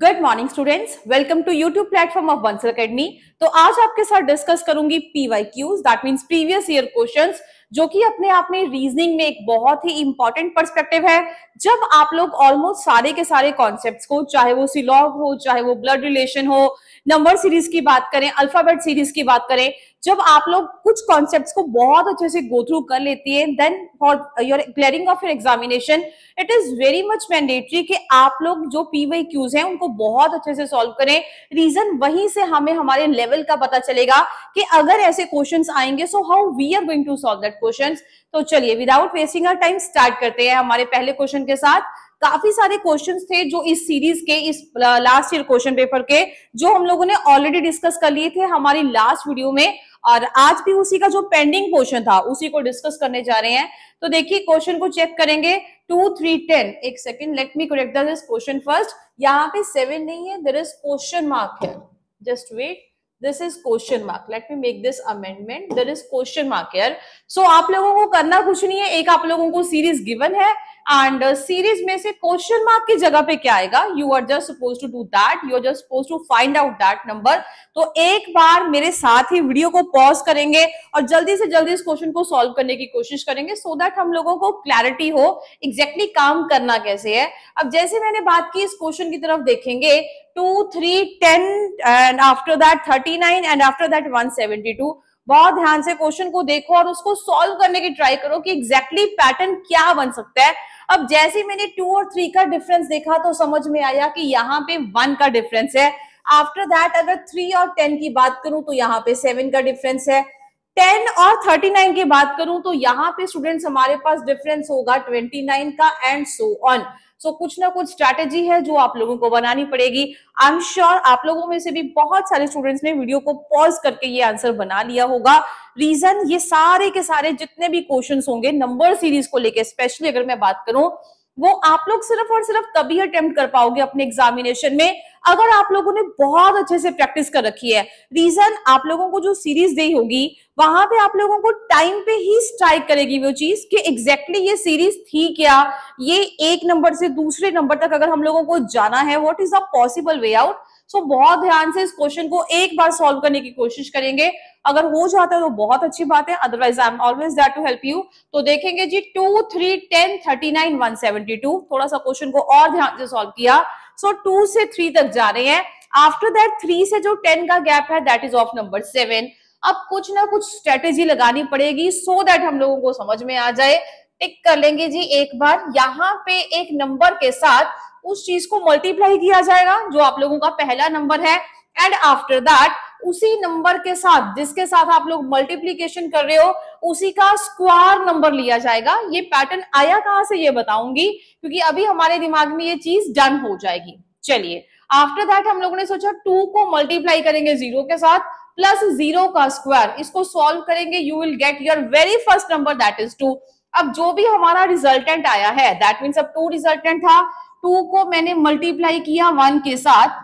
Good morning students welcome to YouTube platform of Bansal academy तो आज आपके साथ डिस्कस करूंगी PY Qs that means previous year questions जो कि अपने आप में रीजनिंग में एक बहुत ही इंपॉर्टेंट पर्सपेक्टिव है जब आप लोग ऑलमोस्ट सारे के सारे कॉन्सेप्ट को चाहे वो सिलॉग हो चाहे वो ब्लड रिलेशन हो नंबर सीरीज की बात करें अल्फाबेट सीरीज की बात करें जब आप लोग कुछ कॉन्सेप्ट को बहुत अच्छे से गो थ्रू कर लेती है then for your clearing of your examination it is very much mandatory कि आप लोग जो पीवाई क्यूज है उनको बहुत अच्छे से सॉल्व करें रीजन वहीं से हमें हमारे लेवल का पता चलेगा कि अगर ऐसे क्वेश्चंस आएंगे so how we are going to solve that question तो चलिए without wasting our time start करते हैं हमारे पहले क्वेश्चन के साथ काफी सारे क्वेश्चन थे जो इस सीरीज के इस लास्ट ईयर क्वेश्चन पेपर के जो हम लोगों ने ऑलरेडी डिस्कस कर लिए थे हमारी लास्ट वीडियो में और आज भी उसी का जो पेंडिंग क्वेश्चन था उसी को डिस्कस करने जा रहे हैं तो देखिए क्वेश्चन को चेक करेंगे टू थ्री टेन एक second let me correct this question first यहाँ पे सेवन नहीं है दर इज क्वेश्चन मार्क है just wait this is question mark let me make this amendment there is question mark यार so आप लोगों को करना कुछ नहीं है एक आप लोगों को सीरीज गिवन है एंड सीरीज uh, में से क्वेश्चन मार्क की जगह पे क्या आएगा you are just suppose to do that you are just suppose to find out that number तो एक बार मेरे साथ ही वीडियो को पॉज करेंगे और जल्दी से जल्दी इस क्वेश्चन को सॉल्व करने की कोशिश करेंगे सो so दैट हम लोगों को क्लैरिटी हो एग्जैक्टली exactly काम करना कैसे है अब जैसे मैंने बात की इस क्वेश्चन की तरफ देखेंगे two three ten and after that thirty nine and after that one seventy two बहुत ध्यान से क्वेश्चन को देखो और उसको सॉल्व करने की ट्राई करो कि एग्जैक्टली exactly पैटर्न क्या बन सकता है अब जैसे ही मैंने टू और थ्री का डिफरेंस देखा तो समझ में आया कि यहाँ पे वन का डिफरेंस है आफ्टर दैट अगर थ्री और टेन की बात करूं तो यहाँ पे सेवन का डिफरेंस है टेन और थर्टी नाइन की बात करूं तो यहाँ पे स्टूडेंट्स हमारे पास डिफरेंस होगा ट्वेंटी नाइन का and so on so so, कुछ ना कुछ स्ट्रैटेजी है जो आप लोगों को बनानी पड़ेगी आई एम श्योर आप लोगों में से भी बहुत सारे स्टूडेंट्स ने वीडियो को पॉज करके ये आंसर बना लिया होगा रीजन ये सारे के सारे जितने भी क्वेश्चन होंगे नंबर सीरीज को लेकर स्पेशली अगर मैं बात करूं वो आप लोग सिर्फ और सिर्फ तभी अटेम्प्ट कर पाओगे अपने एग्जामिनेशन में अगर आप लोगों ने बहुत अच्छे से प्रैक्टिस कर रखी है रीजन आप लोगों को जो सीरीज दी होगी वहां पे आप लोगों को टाइम पे ही स्ट्राइक करेगी वो चीज कि एग्जैक्टली exactly ये सीरीज थी क्या ये एक नंबर से दूसरे नंबर तक अगर हम लोगों को जाना है what is a possible way out so so, बहुत ध्यान से इस क्वेश्चन को एक बार सॉल्व करने की कोशिश करेंगे अगर हो जाता है तो बहुत अच्छी बात है otherwise I am always that to help you तो देखेंगे जी two three ten thirty nine one seventy two थोड़ा सा क्वेश्चन को और ध्यान से सॉल्व किया सो so, टू से थ्री तक जा रहे हैं आफ्टर दैट थ्री से जो टेन का गैप है that is of number seven अब कुछ ना कुछ स्ट्रेटेजी लगानी पड़ेगी सो so दैट हम लोगों को समझ में आ जाए टिक कर लेंगे जी एक बार यहाँ पे एक नंबर के साथ उस चीज को मल्टीप्लाई किया जाएगा जो आप लोगों का पहला नंबर है एंड आफ्टर दैट उसी नंबर के साथ जिसके साथ आप लोग मल्टीप्लीकेशन कर रहे हो उसी का स्क्वायर नंबर लिया जाएगा ये पैटर्न आया कहां से ये बताऊंगी क्योंकि अभी हमारे दिमाग में ये चीज डन हो जाएगी चलिए आफ्टर दैट हम लोगों ने सोचा टू को मल्टीप्लाई करेंगे जीरो के साथ प्लस जीरो का स्क्वायर इसको सॉल्व करेंगे you will get your very first number that is two अब जो भी हमारा रिजल्टेंट आया है दैट मीन्स अब टू रिजल्टेंट था टू को मैंने मल्टीप्लाई किया वन के साथ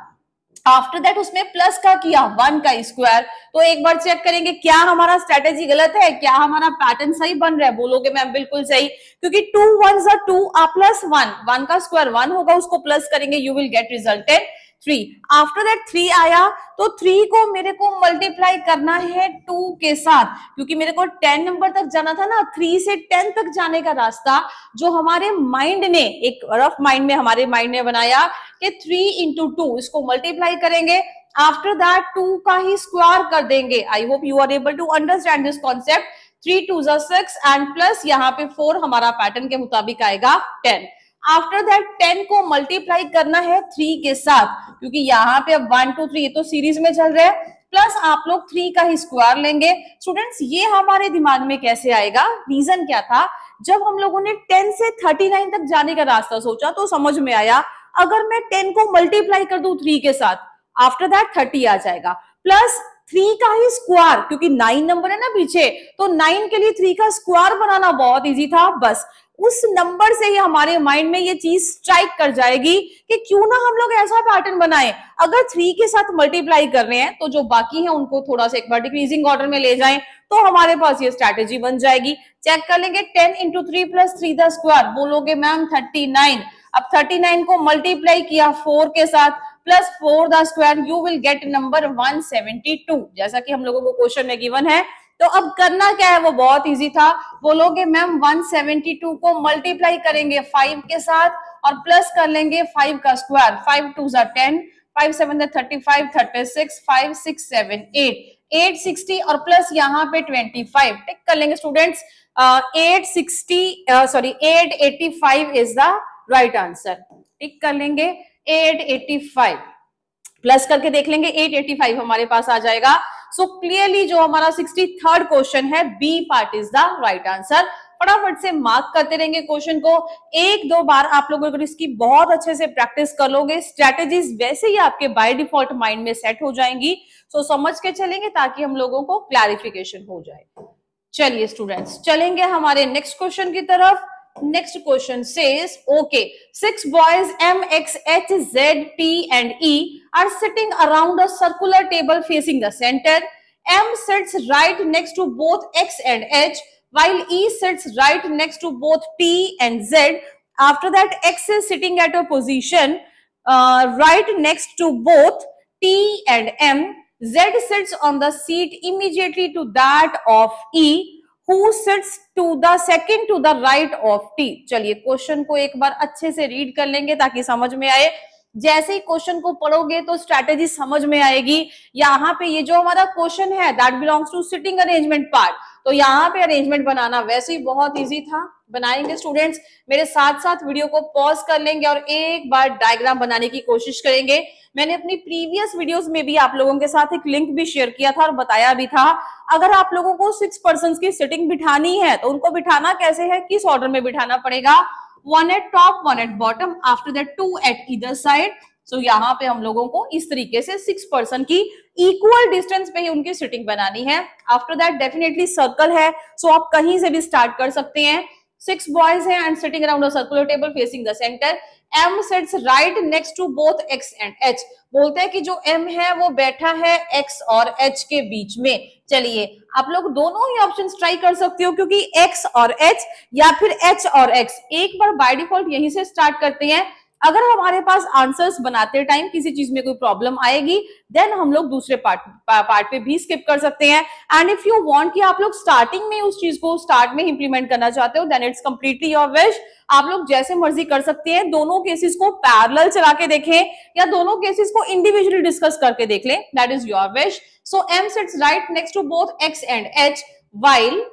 आफ्टर दैट उसमें प्लस का किया वन का स्क्वायर तो एक बार चेक करेंगे क्या हमारा स्ट्रेटेजी गलत है क्या हमारा पैटर्न सही बन रहा है बोलोगे मैम बिल्कुल सही क्योंकि two one two plus one one का स्क्वायर वन होगा उसको प्लस करेंगे you will get resulted three after that three आया तो थ्री को मेरे को मल्टीप्लाई करना है टू के साथ क्योंकि मेरे को टेन नंबर तक जाना था ना थ्री से टेन तक जाने का रास्ता जो हमारे माइंड ने एक रफ माइंड में हमारे माइंड ने बनाया कि थ्री इंटू टू इसको मल्टीप्लाई करेंगे आफ्टर दैट टू का ही स्क्वायर कर देंगे I hope you are able to understand this concept three two six and plus यहाँ पे फोर हमारा पैटर्न के मुताबिक आएगा टेन आफ्टर दैट टेन को मल्टीप्लाई करना है थ्री के साथ क्योंकि यहाँ पे अब वन टू थ्री ये तो सीरीज में चल रहा है प्लस आप लोग थ्री का ही स्क्वायर लेंगे स्टूडेंट्स ये हमारे दिमाग में कैसे आएगा रीजन क्या था जब हम लोगों ने टेन से थर्टी नाइन तक जाने का रास्ता सोचा तो समझ में आया अगर मैं टेन को मल्टीप्लाई कर दू थ्री के साथ आफ्टर दैट थर्टी आ जाएगा प्लस थ्री का ही स्क्वायर क्योंकि नाइन नंबर है ना पीछे तो नाइन के लिए थ्री का स्क्वायर बनाना बहुत इजी था बस उस नंबर से ही हमारे माइंड में ये चीज स्ट्राइक कर जाएगी कि क्यों ना हम लोग ऐसा पैटर्न बनाएं अगर थ्री के साथ मल्टीप्लाई कर रहे हैं तो जो बाकी है उनको थोड़ा सा एक बार डिक्रीजिंग ऑर्डर में ले जाएं तो हमारे पास ये स्ट्रैटेजी बन जाएगी चेक कर लेंगे ten into three plus three the square बोलोगे मैम थर्टी नाइन अब थर्टी नाइन को मल्टीप्लाई किया फोर के साथ plus four the square you will get number 172 जैसा कि हम लोगों को क्वेश्चन में गिवन है तो अब करना क्या है वो बहुत इजी था बोलोगे मैम 172 को मल्टीप्लाई करेंगे 5 के साथ और प्लस कर लेंगे 5 का स्क्वायर 5 टू सा 10 5 seven thirty five thirty six five six seven eight eight और प्लस यहाँ पे 25 फाइव टेक कर लेंगे students eight sixty sorry eight eighty five is the right answer tick कर लेंगे 885 प्लस करके देख लेंगे 885 हमारे पास आ जाएगा सो so, क्लियरली जो हमारा सिक्सटी थर्ड क्वेश्चन है B part is the right answer फटाफट से मार्क करते रहेंगे क्वेश्चन को एक दो बार आप लोग अगर इसकी बहुत अच्छे से प्रैक्टिस कर लोगे स्ट्रेटेजीज वैसे ही आपके बाय डिफॉल्ट माइंड में सेट हो जाएंगी सो so, समझ के चलेंगे ताकि हम लोगों को क्लैरिफिकेशन हो जाए चलिए स्टूडेंट्स चलेंगे हमारे नेक्स्ट क्वेश्चन की तरफ Next question says, okay, six boys M, X, H, Z, T and E are sitting around a circular table facing the center. M sits right next to both X and H while E sits right next to both T and Z. After that, X is sitting at a position uh, right next to both T and M. Z sits on the seat immediately to that of E Who sits to the second to the right of T चलिए question को एक बार अच्छे से read कर लेंगे ताकि समझ में आए जैसे ही क्वेश्चन को पढ़ोगे तो स्ट्रैटेजी समझ में आएगी यहाँ पे ये जो हमारा क्वेश्चन है that belongs to sitting arrangement part तो यहाँ पे अरेंजमेंट बनाना वैसे ही बहुत इजी था बनाएंगे स्टूडेंट्स मेरे साथ साथ वीडियो को पॉज कर लेंगे और एक बार डायग्राम बनाने की कोशिश करेंगे मैंने अपनी प्रीवियस वीडियोस में भी आप लोगों के साथ एक लिंक भी शेयर किया था और बताया भी था अगर आप लोगों को सिक्स पर्सन की सिटिंग बिठानी है तो उनको बिठाना कैसे है किस ऑर्डर में बिठाना पड़ेगा one at top one at bottom after that two at इधर साइड सो यहाँ पे हम लोगों को इस तरीके से सिक्स पर्सन की इक्वल डिस्टेंस पे ही उनकी सिटिंग बनानी है आफ्टर दैट डेफिनेटली सर्कल है सो so आप कहीं से भी स्टार्ट कर सकते हैं six boys and sitting around a circular table facing the center m sits right next to both x and h बोलते हैं कि जो m है वो बैठा है x और h के बीच में चलिए आप लोग दोनों ही ऑप्शंस ट्राई कर सकते हो क्योंकि x और h या फिर h और x एक बार बाय डिफॉल्ट यहीं से स्टार्ट करते हैं अगर हमारे पास आंसर्स बनाते टाइम किसी चीज में कोई प्रॉब्लम आएगी देन हम लोग दूसरे पार्ट पार्ट पे भी स्किप कर सकते हैं एंड इफ यू वांट कि आप लोग स्टार्टिंग में उस चीज को स्टार्ट में इंप्लीमेंट करना चाहते हो then it's completely your wish आप लोग जैसे मर्जी कर सकते हैं दोनों केसेस को पैरल चला के देखें या दोनों केसेस को इंडिविजुअली डिस्कस करके देख लें that is your wish so M sets right next to both X and H while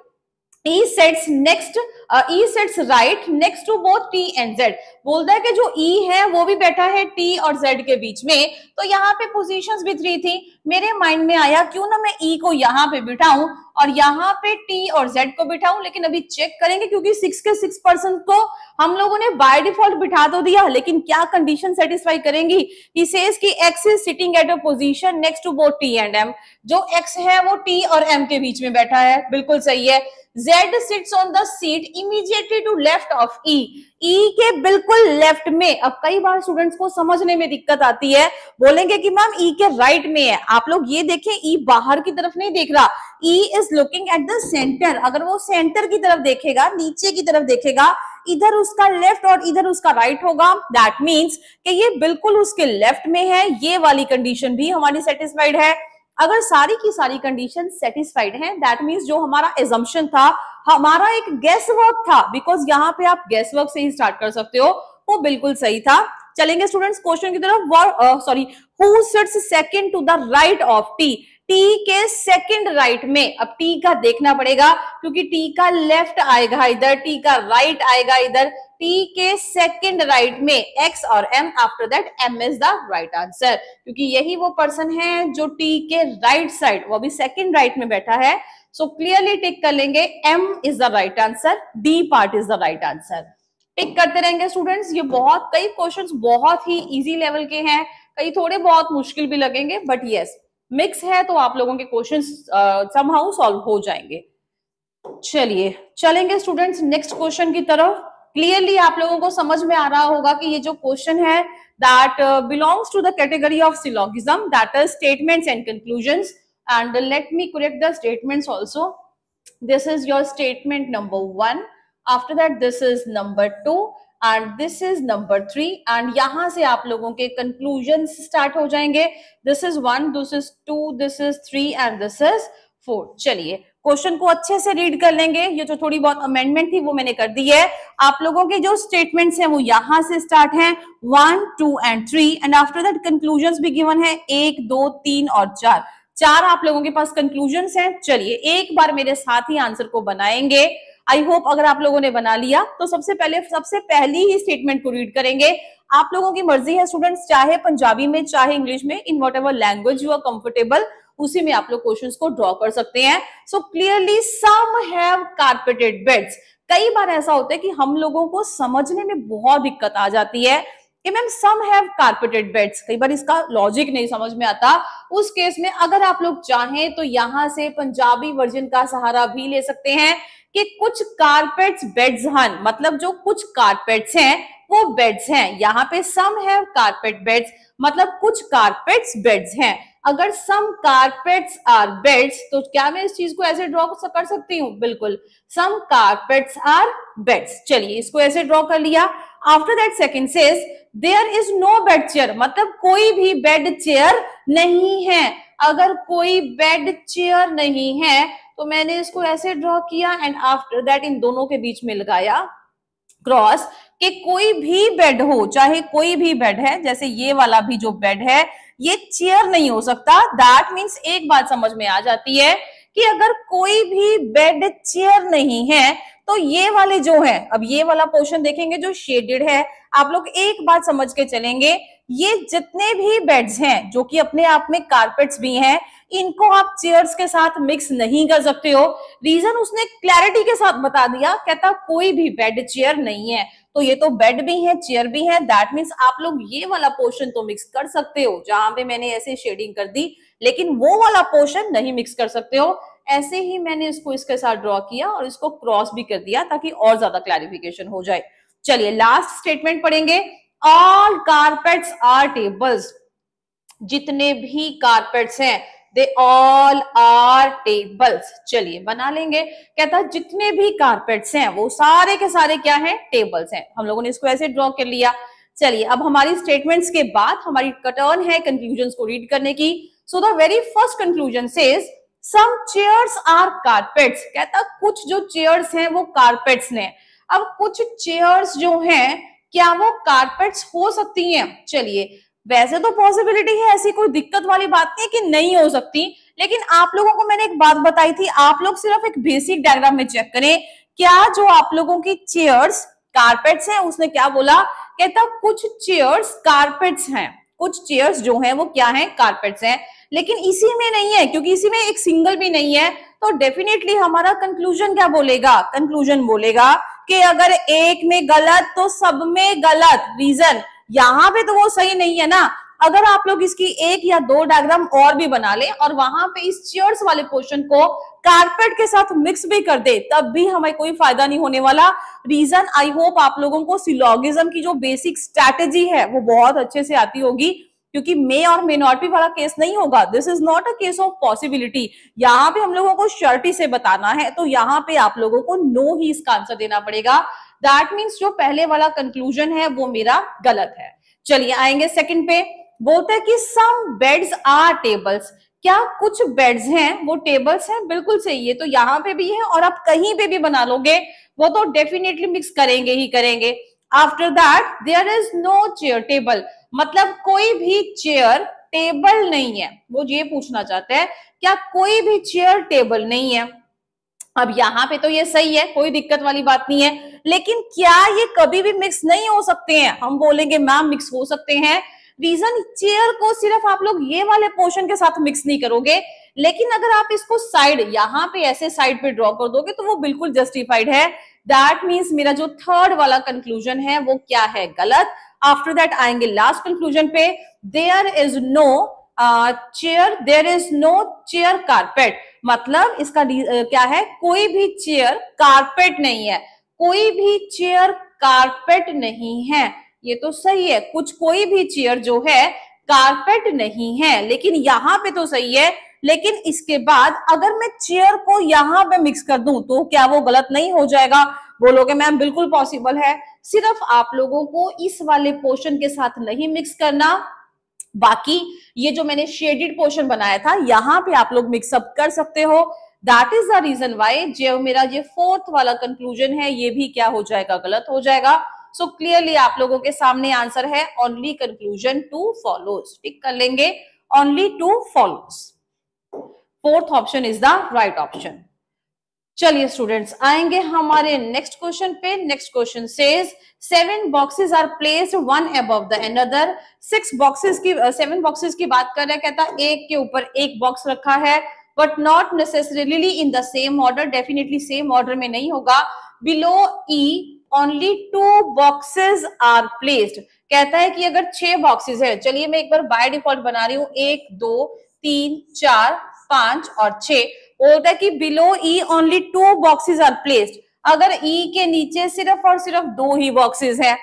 E sets next, uh, E sets right next to both T and Z. बोलता है कि जो E है वो भी बैठा है T और Z के बीच में तो यहाँ पे पोजीशंस भी थ्री थी मेरे माइंड में आया क्यों ना मैं E को यहाँ पे बिठाऊं और यहाँ पे टी और जेड को बिठाऊं लेकिन अभी चेक करेंगे क्योंकि सिक्स के सिक्स परसेंट को हम लोगों ने बाय डिफॉल्ट बिठा तो दिया लेकिन क्या कंडीशन सेटिस्फाई करेंगी सेज कि X is sitting at a position next to both T and M जो एक्स है वो टी और एम के बीच में बैठा है बिल्कुल सही है Z sits on the seat immediately to left of E. E के बिल्कुल लेफ्ट में अब कई बार स्टूडेंट्स को समझने में दिक्कत आती है बोलेंगे कि मैम E के राइट में है आप लोग ये देखें E बाहर की तरफ नहीं देख रहा E is is looking at the centre अगर वो सेंटर की तरफ देखेगा नीचे की तरफ देखेगा इधर उसका लेफ्ट और इधर उसका राइट right होगा दैट मीन्स कि ये बिल्कुल उसके लेफ्ट में है ये वाली कंडीशन भी हमारी सेटिस्फाइड है अगर सारी की सारी कंडीशन सेटिस्फाइड है दैट मीन्स जो हमारा एजम्पन था हमारा एक गेस वर्क था बिकॉज यहाँ पे आप गेस वर्क से ही स्टार्ट कर सकते हो वो बिल्कुल सही था चलेंगे स्टूडेंट्स क्वेश्चन की तरफ sorry who second to the right of T T के सेकंड राइट में अब टी का देखना पड़ेगा क्योंकि टी का लेफ्ट आएगा इधर टी का राइट आएगा इधर टी के सेकंड राइट में एक्स और M after that M is the right answer क्योंकि यही वो पर्सन है जो टी के राइट साइड वो अभी सेकंड राइट में बैठा है सो क्लियरली टिक कर लेंगे M is the right answer D part is the right answer tick करते रहेंगे स्टूडेंट्स ये बहुत कई क्वेश्चंस बहुत ही इजी लेवल के हैं कई थोड़े बहुत मुश्किल भी लगेंगे बट यस मिक्स है तो आप लोगों के क्वेश्चन समहाउ सॉल्व हो जाएंगे चलिए चलेंगे स्टूडेंट्स नेक्स्ट क्वेश्चन की तरफ क्लियरली आप लोगों को समझ में आ रहा होगा कि ये जो क्वेश्चन है that belongs to the category of syllogism that is statements and conclusion and let me correct the statements also this is your statement number one after that this is number two and this is number three and यहां से आप लोगों के conclusion start हो जाएंगे this is one this is two this is three and this is four चलिए question को अच्छे से रीड कर लेंगे ये जो थोड़ी बहुत अमेंडमेंट थी वो मैंने कर दी है आप लोगों के जो स्टेटमेंट्स हैं वो यहां से स्टार्ट हैं one two and three and after that conclusion भी गिवन है एक दो तीन और चार चार आप लोगों के पास कंक्लूजन हैं चलिए एक बार मेरे साथ ही आंसर को बनाएंगे आई होप अगर आप लोगों ने बना लिया तो सबसे पहले सबसे पहली ही स्टेटमेंट को रीड करेंगे आप लोगों की मर्जी है स्टूडेंट्स चाहे पंजाबी में चाहे इंग्लिश में in whatever language you are comfortable उसी में आप लोग क्वेश्चन को ड्रॉ कर सकते हैं so clearly some have carpeted beds कई बार ऐसा होता है कि हम लोगों को समझने में बहुत दिक्कत आ जाती है कि ma'am some have carpeted beds कई बार इसका लॉजिक नहीं समझ में आता उस केस में अगर आप लोग चाहें तो यहां से पंजाबी वर्जन का सहारा भी ले सकते हैं कि कुछ कारपेट्स बेड्स हैं मतलब जो कुछ कारपेट्स हैं वो बेड्स हैं यहाँ पे सम है कारपेट बेड्स मतलब कुछ कारपेट्स बेड्स हैं अगर सम कारपेट्स आर बेड्स तो क्या मैं इस चीज को ऐसे ड्रॉ कर सकती हूँ बिल्कुल सम कारपेट्स आर बेड्स चलिए इसको ऐसे ड्रॉ कर लिया after that second says there is no bed chair मतलब कोई भी बेड चेयर नहीं है अगर कोई बेड चेयर नहीं है तो मैंने इसको ऐसे ड्रॉ किया एंड आफ्टर दैट इन दोनों के बीच में लगाया क्रॉस कि कोई भी बेड हो चाहे कोई भी बेड है जैसे ये वाला भी जो बेड है ये चेयर नहीं हो सकता दैट मीन्स एक बात समझ में आ जाती है कि अगर कोई भी बेड चेयर नहीं है तो ये वाले जो है अब ये वाला पोर्शन देखेंगे जो शेडेड है आप लोग एक बात समझ के चलेंगे ये जितने भी बेड्स हैं जो कि अपने आप में कारपेट्स भी हैं इनको आप चेयर्स के साथ मिक्स नहीं कर सकते हो रीजन उसने क्लैरिटी के साथ बता दिया कहता कोई भी बेड चेयर नहीं है तो ये तो बेड भी है चेयर भी है दैट मीन्स आप लोग ये वाला पोर्शन तो मिक्स कर सकते हो जहां पे मैंने ऐसे शेडिंग कर दी लेकिन वो वाला पोर्शन नहीं मिक्स कर सकते हो ऐसे ही मैंने इसको इसके साथ ड्रॉ किया और इसको क्रॉस भी कर दिया ताकि और ज्यादा क्लैरिफिकेशन हो जाए चलिए लास्ट स्टेटमेंट पढ़ेंगे ऑल कारपेट्स आर टेबल्स जितने भी कारपेट्स हैं दे ऑल आर टेबल्स चलिए बना लेंगे कहता है जितने भी कारपेट्स हैं वो सारे के सारे क्या हैं टेबल्स हैं हम लोगों ने इसको ऐसे ड्रॉ कर लिया चलिए अब हमारी स्टेटमेंट्स के बाद हमारी कटर्न है कंक्लूजन को रीड करने की so the very first conclusion से सम चेयर्स आर कारपेट्स कहता कुछ जो चेयर्स हैं वो कारपेट्स ने अब कुछ चेयर्स जो हैं क्या वो कारपेट्स हो सकती हैं चलिए वैसे तो पॉसिबिलिटी है ऐसी कोई दिक्कत वाली बात नहीं है कि नहीं हो सकती लेकिन आप लोगों को मैंने एक बात बताई थी आप लोग सिर्फ एक बेसिक डायग्राम में चेक करें क्या जो आप लोगों की चेयर्स कारपेट्स हैं उसने क्या बोला कहता कुछ चेयर्स कारपेट्स हैं कुछ चेयर्स जो हैं वो क्या हैं कारपेट्स हैं लेकिन इसी में नहीं है क्योंकि इसी में एक सिंगल भी नहीं है तो डेफिनेटली हमारा कंक्लूजन क्या बोलेगा कंक्लूजन बोलेगा कि अगर एक में गलत तो सब में गलत रीजन यहाँ पे तो वो सही नहीं है ना अगर आप लोग इसकी एक या दो डायग्राम और भी बना लें और वहां पे इस चेयर्स वाले पोर्शन को कारपेट के साथ मिक्स भी कर दे तब भी हमें कोई फायदा नहीं होने वाला रीजन आई होप आप लोगों को सिलोगिज्म की जो बेसिक स्ट्रैटेजी है वो बहुत अच्छे से आती होगी क्योंकि मे और मे नॉट भी वाला केस नहीं होगा this is not a case of possibility यहाँ पे हम लोगों को श्योरिटी से बताना है तो यहाँ पे आप लोगों को नो ही इसका आंसर देना पड़ेगा दैट मीन्स जो पहले वाला कंक्लूजन है वो मेरा गलत है चलिए आएंगे सेकंड पे बोलते हैं कि सम बेड्स आर टेबल्स क्या कुछ बेड्स हैं वो टेबल्स हैं बिल्कुल सही है तो यहाँ पे भी है और आप कहीं पे भी बना लोगे वो तो डेफिनेटली मिक्स करेंगे ही करेंगे after that there is no chair table मतलब कोई भी चेयर टेबल नहीं है वो ये पूछना चाहते हैं क्या कोई भी चेयर टेबल नहीं है अब यहाँ पे तो ये सही है कोई दिक्कत वाली बात नहीं है लेकिन क्या ये कभी भी मिक्स नहीं हो सकते हैं हम बोलेंगे मैम मिक्स हो सकते हैं रीजन चेयर को सिर्फ आप लोग ये वाले पोर्शन के साथ मिक्स नहीं करोगे लेकिन अगर आप इसको साइड यहाँ पे ऐसे साइड पे ड्रॉ कर दोगे तो वो बिल्कुल जस्टिफाइड है दैट मीन्स मेरा जो थर्ड वाला कंक्लूजन है वो क्या है गलत आफ्टर दैट आएंगे लास्ट कंक्लूजन पे there is no chair there is no chair carpet मतलब इसका uh, क्या है कोई भी चेयर कारपेट नहीं है कोई भी चेयर कारपेट नहीं है ये तो सही है कुछ कोई भी चेयर जो है कारपेट नहीं है लेकिन यहाँ पे तो सही है लेकिन इसके बाद अगर मैं चेयर को यहाँ पे मिक्स कर दूं तो क्या वो गलत नहीं हो जाएगा बोलोगे मैम बिल्कुल पॉसिबल है सिर्फ आप लोगों को इस वाले पोर्शन के साथ नहीं मिक्स करना बाकी ये जो मैंने शेडेड पोर्शन बनाया था यहाँ पे आप लोग मिक्सअप कर सकते हो that is the reason why जो मेरा ये फोर्थ वाला कंक्लूजन है ये भी क्या हो जाएगा गलत हो जाएगा सो so, क्लियरली आप लोगों के सामने आंसर है only conclusion two follows tick कर लेंगे only two follows fourth option is the right option चलिए स्टूडेंट्स आएंगे हमारे नेक्स्ट क्वेश्चन पे next question says seven boxes are placed one above the another six boxes की seven uh, boxes की बात कर रहे हैं कहता एक के ऊपर एक बॉक्स रखा है but not necessarily in the same order definitely same order में नहीं होगा below E only two boxes are placed कहता है कि अगर छह बॉक्सेस है चलिए मैं एक बार बाय डिफॉल्ट बना रही हूं एक दो तीन चार पांच और छ बोलता है कि below E only two boxes are placed अगर ई e के नीचे सिर्फ और सिर्फ दो ही बॉक्सेस हैं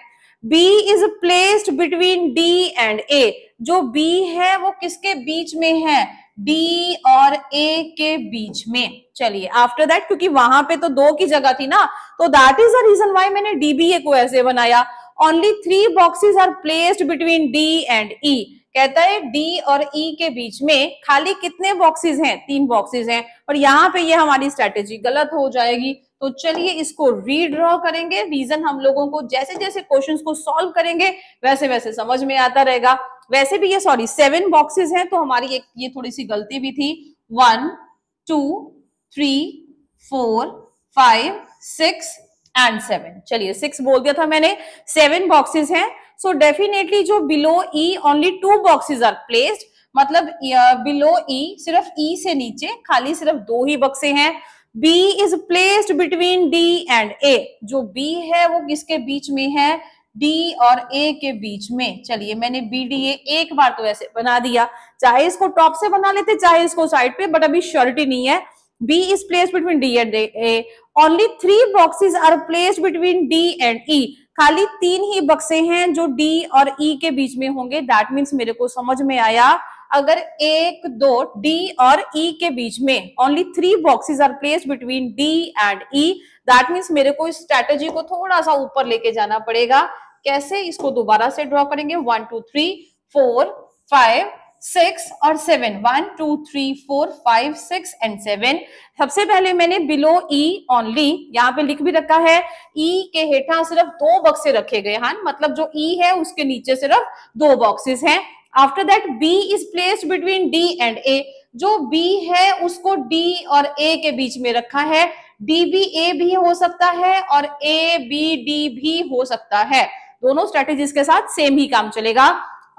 B is placed between D and A जो बी है वो किसके बीच में है डी और ए के बीच में चलिए आफ्टर दैट क्योंकि वहां पे तो दो की जगह थी ना तो that is the reason why मैंने डीबीए को ऐसे बनाया only three boxes are placed between D and E कहता है डी और ई e के बीच में खाली कितने बॉक्सेस हैं तीन बॉक्सेस हैं और यहाँ पे ये यह हमारी स्ट्रेटेजी गलत हो जाएगी तो चलिए इसको रीड्रॉ करेंगे रीजन हम लोगों को जैसे जैसे क्वेश्चंस को सॉल्व करेंगे वैसे वैसे समझ में आता रहेगा वैसे भी ये सॉरी सेवन बॉक्सेस हैं तो हमारी एक ये थोड़ी सी गलती भी थी one two three four five six and seven चलिए सिक्स बोल दिया था मैंने सेवन बॉक्सेस हैं सो डेफिनेटली जो below E only two boxes are placed मतलब बिलो ई e, सिर्फ ई e से नीचे खाली सिर्फ दो ही बक्से हैं B is placed between D and A जो बी है वो किसके बीच में है डी और ए के बीच में चलिए मैंने बी डी ए एक बार तो ऐसे बना दिया चाहे इसको टॉप से बना लेते चाहे इसको साइड पे बट अभी श्योरिटी नहीं है B is place between D and A. Only three boxes are placed between D and E खाली तीन ही बक्से हैं जो डी और ई e के बीच में होंगे दैट मीन्स मेरे को समझ में आया अगर एक दो डी और ई e के बीच में only three boxes are place between D and E that means मेरे को इस स्ट्रेटेजी को थोड़ा सा ऊपर लेके जाना पड़ेगा कैसे इसको दोबारा से ड्रॉ करेंगे one two three four five six और seven one two three four five six and seven सबसे पहले मैंने बिलो ई ओनली यहाँ पे लिख भी रखा है ई e के हेठा सिर्फ दो बक्से रखे गए हैं मतलब जो ई e है उसके नीचे सिर्फ दो बॉक्सेस हैं after that B is placed between D and A जो बी है उसको डी और ए के बीच में रखा है डी बी ए भी हो सकता है और ए बी डी भी हो सकता है दोनों स्ट्रेटेजी के साथ सेम ही काम चलेगा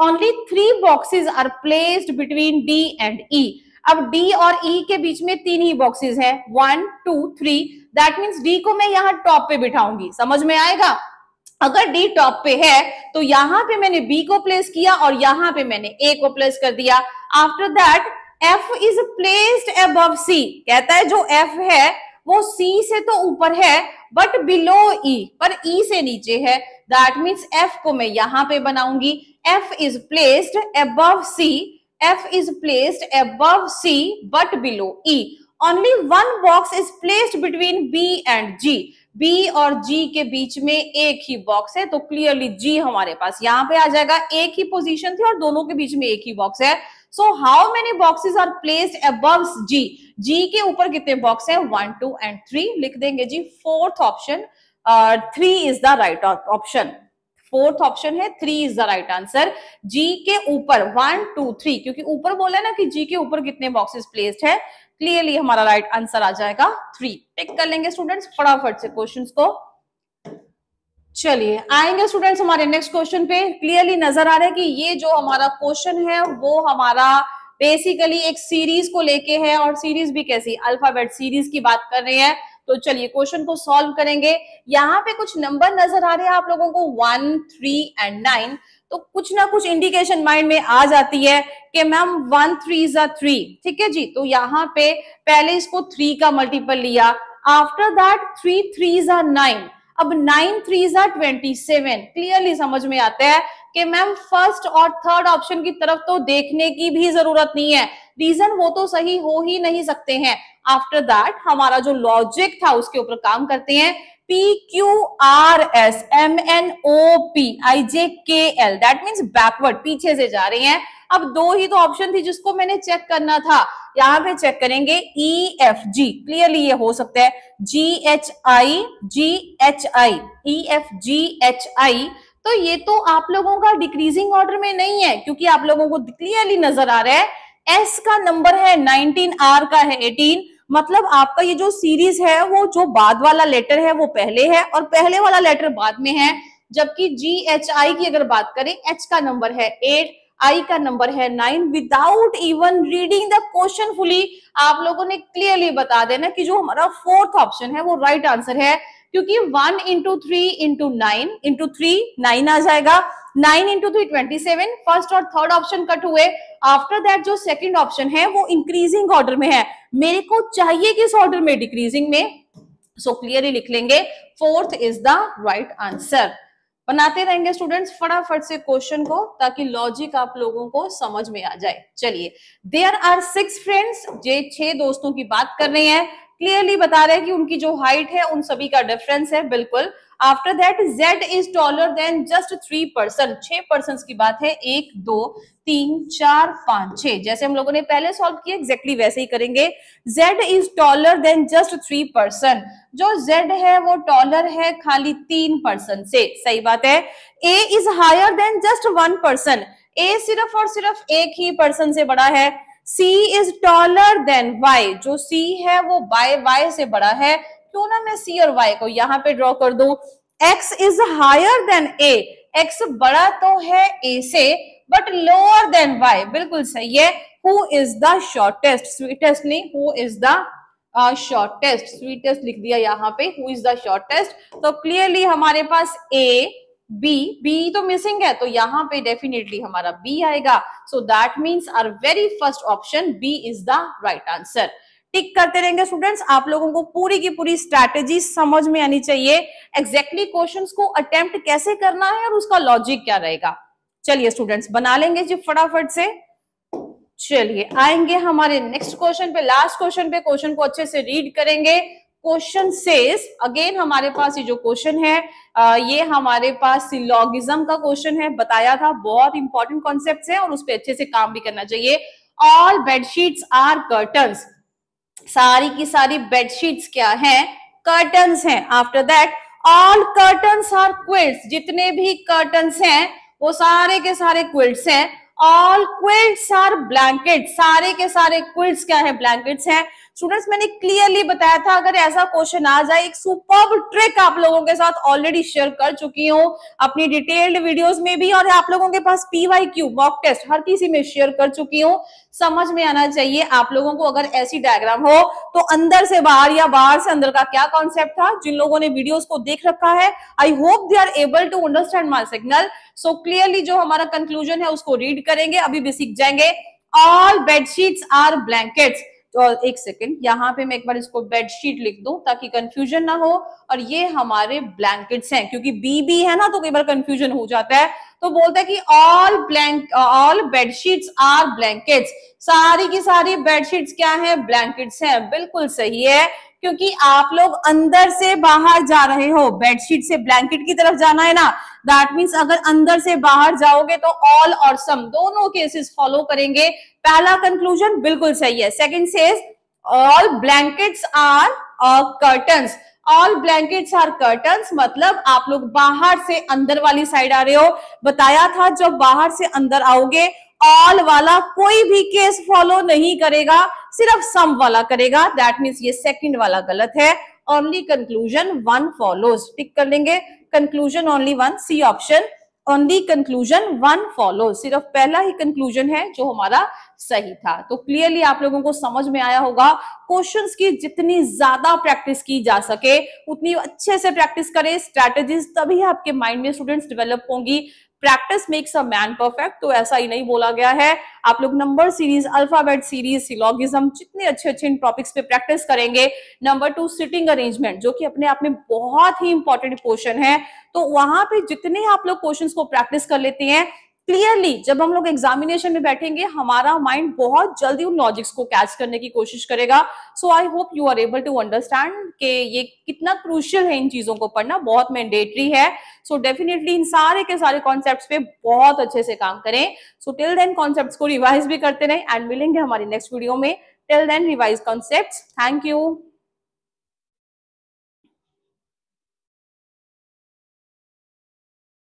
only three boxes are placed between D and E अब डी और ई e के बीच में तीन ही बॉक्सेज है one two three that means D को मैं यहाँ टॉप पे बिठाऊंगी समझ में आएगा अगर डी टॉप पे है तो यहां पे मैंने बी को प्लेस किया और यहां पे मैंने ए को प्लेस कर दिया after that F is placed above C कहता है जो एफ है वो सी से तो ऊपर है बट बिलो ई पर ई e से नीचे है दैट मीन्स एफ को मैं यहां पे बनाऊंगी F is placed above C F is placed above C but below E only one box is placed between B and G B और जी के बीच में एक ही बॉक्स है तो क्लियरली जी हमारे पास यहां पे आ जाएगा एक ही पोजीशन थी और दोनों के बीच में एक ही बॉक्स है so how many boxes are placed above G G के ऊपर कितने बॉक्स है वन टू एंड थ्री लिख देंगे G fourth option three is the right option fourth option है three is the right answer G के ऊपर वन टू थ्री क्योंकि ऊपर बोला ना कि जी के ऊपर कितने बॉक्सेस प्लेस्ड है क्लियरली हमारा राइट right आंसर आ जाएगा थ्री पिक कर लेंगे स्टूडेंट्स फटाफट से क्वेश्चंस को चलिए आएंगे स्टूडेंट्स हमारे नेक्स्ट क्वेश्चन पे क्लियरली नजर आ रहा है कि ये जो हमारा क्वेश्चन है वो हमारा बेसिकली एक सीरीज को लेके है और सीरीज भी कैसी अल्फाबेट सीरीज की बात कर रहे हैं तो चलिए क्वेश्चन को सॉल्व करेंगे यहाँ पे कुछ नंबर नजर आ रहे हैं आप लोगों को वन थ्री एंड नाइन तो कुछ ना कुछ इंडिकेशन माइंड में आ जाती है कि ma'am one three a three ठीक है जी तो यहाँ पे पहले इसको थ्री का मल्टीपल लिया after that three three a nine अब nine three a twenty seven clearly समझ में आता है कि मैम फर्स्ट और थर्ड ऑप्शन की तरफ तो देखने की भी जरूरत नहीं है रीजन वो तो सही हो ही नहीं सकते हैं आफ्टर दैट हमारा जो लॉजिक था उसके ऊपर काम करते हैं P Q R S M N O P I J K L that means backward पीछे से जा रही हैं अब दो ही तो ऑप्शन थी जिसको मैंने चेक करना था यहां पे चेक करेंगे ई एफ जी क्लियरली ये हो सकता है G H I G H I E F G H I तो ये तो आप लोगों का डिक्रीजिंग ऑर्डर में नहीं है क्योंकि आप लोगों को क्लियरली नजर आ रहा है एस का नंबर है 19 आर का है 18 मतलब आपका ये जो सीरीज है वो जो बाद वाला लेटर है वो पहले है और पहले वाला लेटर बाद में है जबकि जी एच आई की अगर बात करें एच का नंबर है एट आई का नंबर है nine without even reading the question fully आप लोगों ने क्लियरली बता देना कि जो हमारा फोर्थ ऑप्शन है वो राइट right आंसर है क्योंकि one into three into nine into three nine आ जाएगा nine into three twenty seven first और थर्ड ऑप्शन कट हुए आफ्टर दैट जो सेकंड ऑप्शन है वो इंक्रीजिंग ऑर्डर में है मेरे को चाहिए किस ऑर्डर में डिक्रीजिंग में सो so, क्लियरली लिख लेंगे fourth is the right answer बनाते रहेंगे स्टूडेंट्स फटाफट से क्वेश्चन को ताकि लॉजिक आप लोगों को समझ में आ जाए चलिए देयर आर सिक्स फ्रेंड्स ये छह दोस्तों की बात कर रहे हैं क्लियरली बता रहे हैं कि उनकी जो हाइट है उन सभी का डिफरेंस है बिल्कुल after that Z is taller than just three person छह पर्सन की बात है एक दो तीन चार पांच छह जैसे हम लोगों ने पहले सॉल्व किया एग्जैक्टली वैसे ही करेंगे Z is taller than just three person जो जेड है वो टॉलर है खाली तीन पर्सन से सही बात है A is higher than just one person A सिर्फ और सिर्फ एक ही पर्सन से बड़ा है C is taller than Y जो C है वो Y Y से बड़ा है क्यों ना मैं C और Y को यहाँ पे ड्रॉ कर दू X is higher than A X बड़ा तो है A से बट लोअर देन Y बिल्कुल सही है who is the shortest sweetest नहीं who is the shortest sweetest लिख दिया यहाँ पे हु इज द शॉर्टेस्ट तो क्लियरली हमारे पास ए बी बी तो मिसिंग है तो यहाँ पे डेफिनेटली हमारा बी आएगा so that means our very first option B is the right answer tick करते रहेंगे स्टूडेंट्स आप लोगों को पूरी की पूरी स्ट्रैटेजी समझ में आनी चाहिए एग्जैक्टली exactly क्वेश्चंस को अटेम्प्ट कैसे करना है और उसका लॉजिक क्या रहेगा चलिए स्टूडेंट्स बना लेंगे जी फटाफट से चलिए आएंगे हमारे नेक्स्ट क्वेश्चन पे लास्ट क्वेश्चन पे क्वेश्चन को अच्छे से रीड करेंगे क्वेश्चन सेज अगेन हमारे पास ये जो क्वेश्चन है आ, ये हमारे पास सिलॉगिज्म का क्वेश्चन है बताया था बहुत इंपॉर्टेंट कॉन्सेप्ट है और उस पर अच्छे से काम भी करना चाहिए ऑल बेडशीट्स आर कर्टन्स सारी की सारी बेडशीट्स क्या है कर्टन हैं after that all curtain are quilts जितने भी कर्टन्स हैं वो सारे के सारे क्विल्ट्स हैं ऑल क्विल्ट्स आर ब्लैंकेट सारे के सारे क्विल्ट्स क्या है ब्लैंकेट्स हैं स्टूडेंट्स मैंने क्लियरली बताया था अगर ऐसा क्वेश्चन आ जाए एक सुपर ट्रिक आप लोगों के साथ ऑलरेडी शेयर कर चुकी हूँ अपनी डिटेल्ड वीडियोस में भी और आप लोगों के पास पीवाई क्यू मॉक टेस्ट हर किसी में शेयर कर चुकी हूँ समझ में आना चाहिए आप लोगों को अगर ऐसी डायग्राम हो तो अंदर से बाहर या बाहर से अंदर का क्या कॉन्सेप्ट था जिन लोगों ने वीडियोस को देख रखा है I hope they are able to understand my signal so clearly जो हमारा कंक्लूजन है उसको रीड करेंगे अभी बेसिक जाएंगे ऑल बेडशीट्स आर ब्लैंकेट्स एक सेकेंड यहाँ पे मैं एक बार इसको बेडशीट लिख दू ताकि कंफ्यूजन ना हो और ये हमारे ब्लैंकेट्स हैं क्योंकि बी बी है ना तो कई बार कंफ्यूजन हो जाता है तो बोलता है कि all blank all bedsheets are blankets सारी की सारी बेडशीट्स क्या है ब्लैंकेट्स हैं बिल्कुल सही है क्योंकि आप लोग अंदर से बाहर जा रहे हो बेडशीट से ब्लैंकेट की तरफ जाना है ना दैट मीन्स अगर अंदर से बाहर जाओगे तो ऑल और सम दोनों केसेस फॉलो करेंगे पहला कंक्लूजन बिल्कुल सही है second says all blankets are curtains all blankets are curtains मतलब आप लोग बाहर से अंदर वाली साइड आ रहे हो बताया था जब बाहर से अंदर आओगे ऑल वाला कोई भी केस फॉलो नहीं करेगा सिर्फ सम वाला करेगा दैट मीन्स ये सेकंड वाला गलत है only conclusion one follows tick कर लेंगे conclusion only one C option only conclusion one follow सिर्फ पहला ही कंक्लूजन है जो हमारा सही था तो क्लियरली आप लोगों को समझ में आया होगा क्वेश्चंस की जितनी ज्यादा प्रैक्टिस की जा सके उतनी अच्छे से प्रैक्टिस करें स्ट्रैटेजीज तभी आपके माइंड में स्टूडेंट्स डेवलप होंगी practice makes a man perfect तो ऐसा ही नहीं बोला गया है आप लोग number series alphabet series syllogism जितने अच्छे अच्छे इन टॉपिक्स पे प्रैक्टिस करेंगे नंबर टू सिटिंग अरेंजमेंट जो कि अपने आप में बहुत ही इंपॉर्टेंट क्वेश्चन है तो वहां पे जितने आप लोग क्वेश्चन को प्रैक्टिस कर लेते हैं क्लियरली जब हम लोग एग्जामिनेशन में बैठेंगे हमारा माइंड बहुत जल्दी उन लॉजिक्स को कैच करने की कोशिश करेगा so I hope you are able to understand कि ये कितना क्रूशियल है इन चीजों को पढ़ना बहुत मैंडेटरी है सो so डेफिनेटली इन सारे के सारे कॉन्सेप्ट पे बहुत अच्छे से काम करें सो टिल देन कॉन्सेप्ट को रिवाइज भी करते रहे एंड मिलेंगे हमारी नेक्स्ट वीडियो में till then revise concept thank you